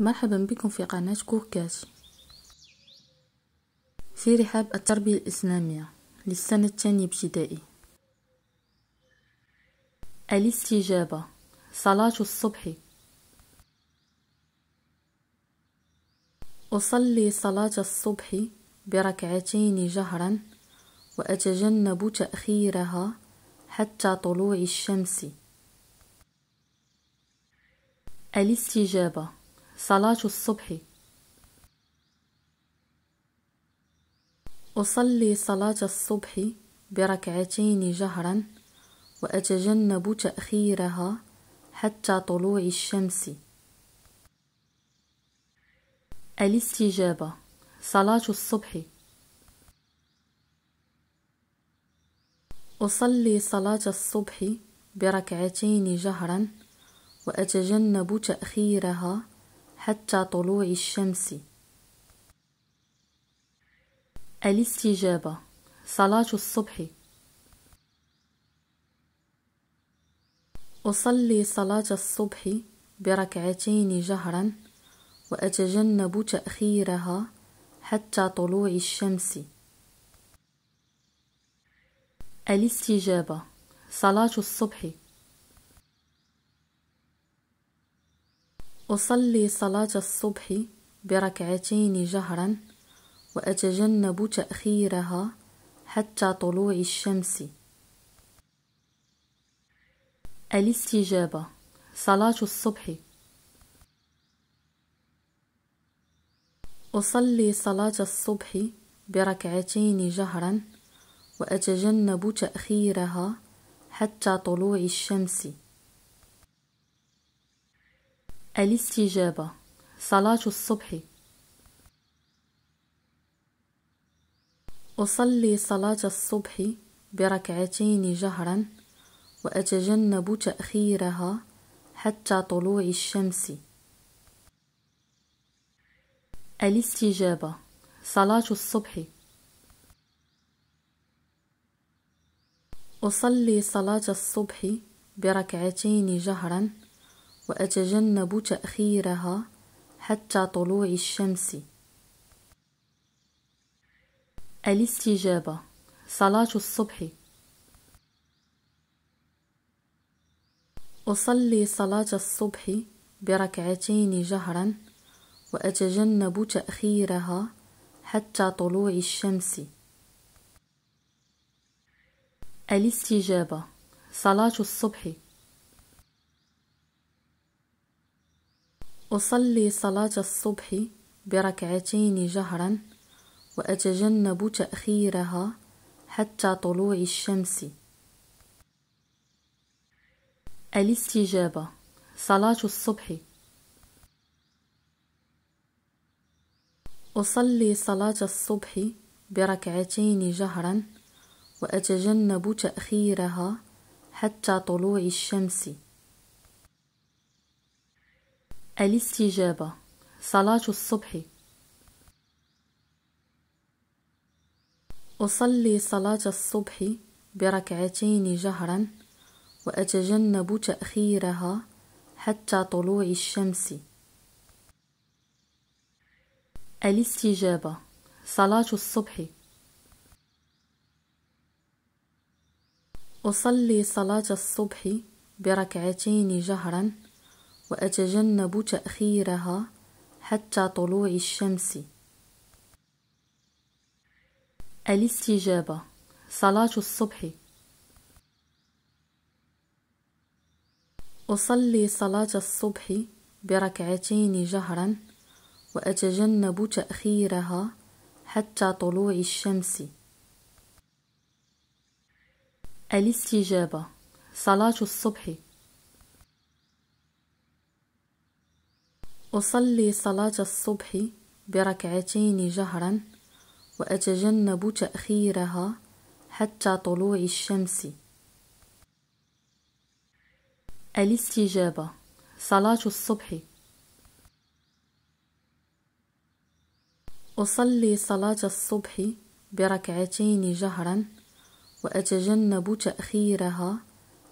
مرحبا بكم في قناة كوكاش في رحاب التربية الإسلامية للسنة الثانية ابتدائي الاستجابة صلاة الصبح أصلي صلاة الصبح بركعتين جهرا وأتجنب تأخيرها حتى طلوع الشمس الاستجابه صلاة الصبح أصلي صلاة الصبح بركعتين جهرا وأتجنب تأخيرها حتى طلوع الشمس الاستجابة صلاة الصبح أصلي صلاة الصبح بركعتين جهرا وأتجنب تأخيرها حتى طلوع الشمس الاستجابة صلاة الصبح أصلي صلاة الصبح بركعتين جهرا وأتجنب تأخيرها حتى طلوع الشمس الاستجابة صلاة الصبح أصلي صلاة الصبح بركعتين جهرا وأتجنب تأخيرها حتى طلوع الشمس الاستجابة صلاة الصبح أصلي صلاة الصبح بركعتين جهرا وأتجنب تأخيرها حتى طلوع الشمس الاستجابة صلاة الصبح أصلي صلاة الصبح بركعتين جهرا وأتجنب تأخيرها حتى طلوع الشمس الاستجابة صلاة الصبح أصلي صلاة الصبح بركعتين جهرا وأتجنب تأخيرها حتى طلوع الشمس الاستجابة صلاة الصبح أصلي صلاة الصبح بركعتين جهرا وأتجنب تأخيرها حتى طلوع الشمس الاستجابة صلاة الصبح أصلي صلاة الصبح بركعتين جهرا وأتجنب تأخيرها حتى طلوع الشمس الاستجابة صلاة الصبح أصلي صلاة الصبح بركعتين جهرا وأتجنب تأخيرها حتى طلوع الشمس الاستجابة صلاة الصبح أصلي صلاة الصبح بركعتين جهرا وأتجنب تأخيرها حتى طلوع الشمس الاستجابة صلاة الصبح أصلي صلاة الصبح بركعتين جهرا وأتجنب تأخيرها حتى طلوع الشمس الاستجابة صلاة الصبح أصلي صلاة الصبح بركعتين جهرا وأتجنب تأخيرها حتى طلوع الشمس الاستجابة صلاة الصبح أصلي صلاة الصبح بركعتين جهرا وأتجنب تأخيرها حتى طلوع الشمس الاستجابة صلاة الصبح أصلي صلاة الصبح بركعتين جهرا وأتجنب تأخيرها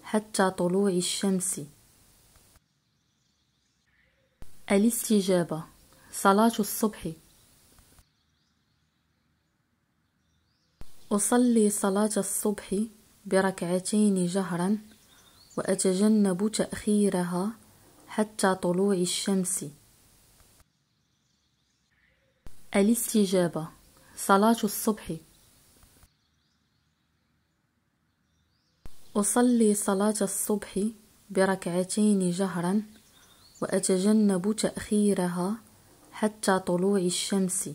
حتى طلوع الشمس الاستجابة صلاة الصبح أصلي صلاة الصبح بركعتين جهرا وأتجنب تأخيرها حتى طلوع الشمس الاستجابة صلاة الصبح أصلي صلاة الصبح بركعتين جهرا وأتجنب تأخيرها حتى طلوع الشمس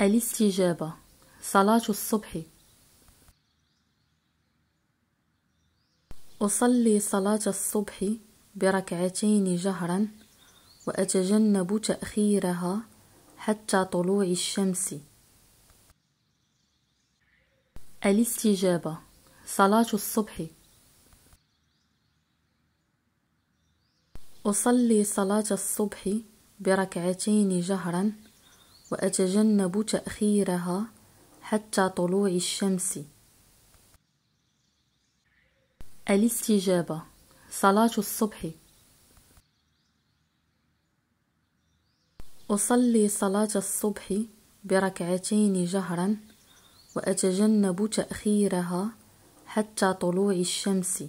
الاستجابة صلاة الصبح أصلي صلاة الصبح بركعتين جهرا وأتجنب تأخيرها حتى طلوع الشمس الاستجابة صلاة الصبح أصلي صلاة الصبح بركعتين جهرا وأتجنب تأخيرها حتى طلوع الشمس الاستجابة صلاة الصبح أصلي صلاة الصبح بركعتين جهرا وأتجنب تأخيرها حتى طلوع الشمس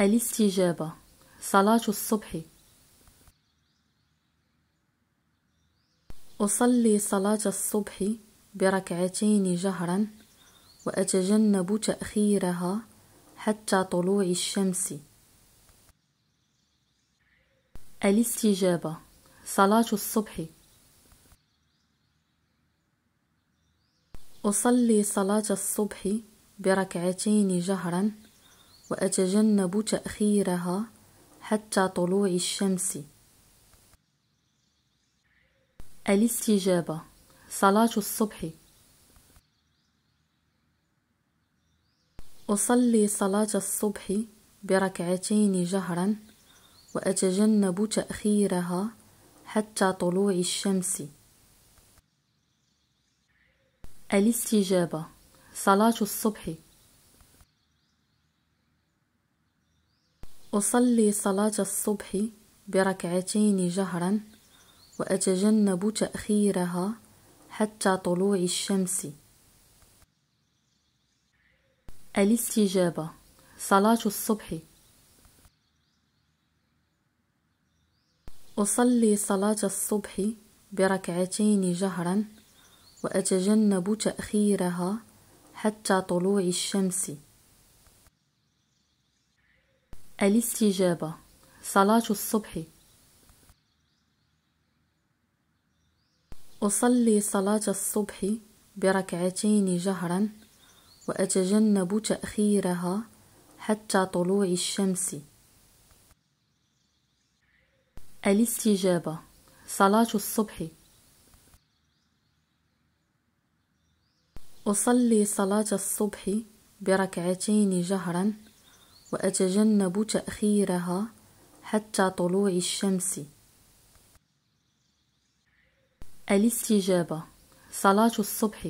الاستجابة صلاة الصبح أصلي صلاة الصبح بركعتين جهرا وأتجنب تأخيرها حتى طلوع الشمس الاستجابة صلاة الصبح أصلي صلاة الصبح بركعتين جهرا وأتجنب تأخيرها حتى طلوع الشمس الاستجابة صلاة الصبح أصلي صلاة الصبح بركعتين جهرا وأتجنب تأخيرها حتى طلوع الشمس الاستجابة صلاة الصبح أصلي صلاة الصبح بركعتين جهرا وأتجنب تأخيرها حتى طلوع الشمس الاستجابة صلاة الصبح أصلي صلاة الصبح بركعتين جهرا وأتجنب تأخيرها حتى طلوع الشمس الاستجابة صلاة الصبح أصلي صلاة الصبح بركعتين جهرا وأتجنب تأخيرها حتى طلوع الشمس الاستجابة صلاة الصبح أصلي صلاة الصبح بركعتين جهرا وأتجنب تأخيرها حتى طلوع الشمس الاستجابة صلاة الصبح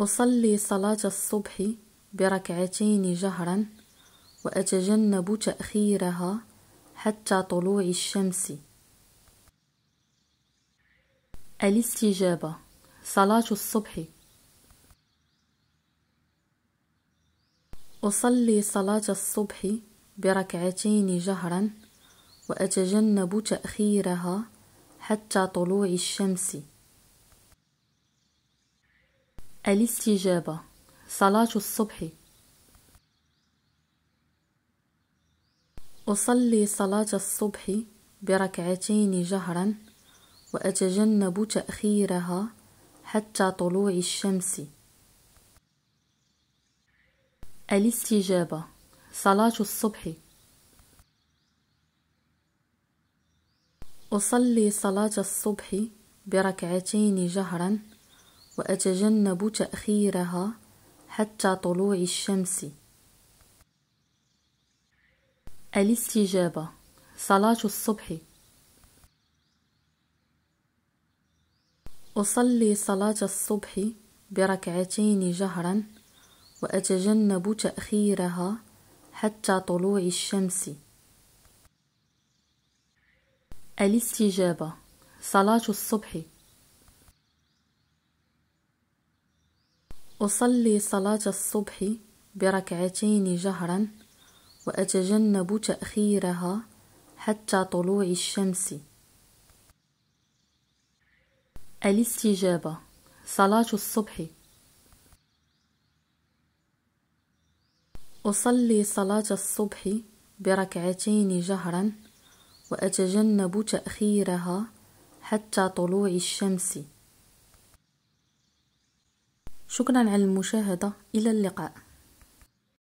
أصلي صلاة الصبح بركعتين جهرا وأتجنب تأخيرها حتى طلوع الشمس الاستجابة صلاة الصبح أصلي صلاة الصبح بركعتين جهرا وأتجنب تأخيرها حتى طلوع الشمس الاستجابة صلاة الصبح أصلي صلاة الصبح بركعتين جهرا وأتجنب تأخيرها حتى طلوع الشمس الاستجابة صلاة الصبح أصلي صلاة الصبح بركعتين جهرا وأتجنب تأخيرها حتى طلوع الشمس الاستجابة صلاة الصبح أصلي صلاة الصبح بركعتين جهرا وأتجنب تأخيرها حتى طلوع الشمس الاستجابة صلاة الصبح أصلي صلاة الصبح بركعتين جهرا وأتجنب تأخيرها حتى طلوع الشمس الاستجابة صلاة الصبح أصلي صلاة الصبح بركعتين جهرا وأتجنب تأخيرها حتى طلوع الشمس شكرا على المشاهدة إلى اللقاء